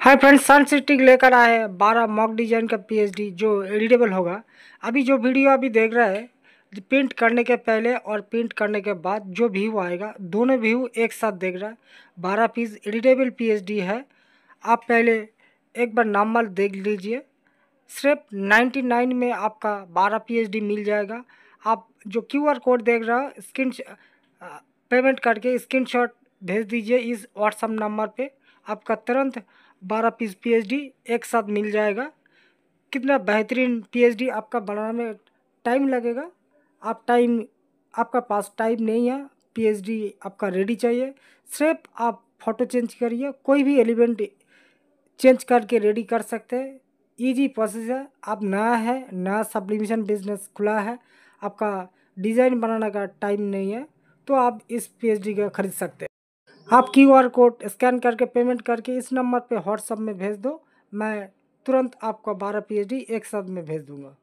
hi friends सन sitting लेकर आए हैं बारह मॉक डिजाइन का पीएचडी जो एडिटेबल होगा अभी जो वीडियो अभी देख रहा है प्रिंट करने के पहले और प्रिंट करने के बाद जो व्यू आएगा दोनों व्यू एक साथ देख रहा है बारह पीस एडिटेबल पीएचडी है आप पहले एक बार नंबर देख लीजिए सिर्फ नाइन्टी नाइन में आपका बारह पीएचडी मिल जाएगा आप जो क्यू कोड देख रहा हो स्क्रीन पेमेंट करके स्क्रीन भेज दीजिए इस व्हाट्सअप नंबर पे आपका तुरंत बारह पीस पीएचडी एक साथ मिल जाएगा कितना बेहतरीन पीएचडी आपका बनाने में टाइम लगेगा आप टाइम आपका पास टाइम नहीं है पीएचडी आपका रेडी चाहिए सिर्फ आप फ़ोटो चेंज करिए कोई भी एलिमेंट चेंज करके रेडी कर सकते हैं ईजी प्रोसेस है आप नया है नया सब्लिमिशन बिजनेस खुला है आपका डिज़ाइन बनाने का टाइम नहीं है तो आप इस पीएचडी का खरीद सकते हैं आप क्यू आर कोड स्कैन करके पेमेंट करके इस नंबर पे व्हाट्सअप में भेज दो मैं तुरंत आपको बारह पीएचडी एक साथ में भेज दूँगा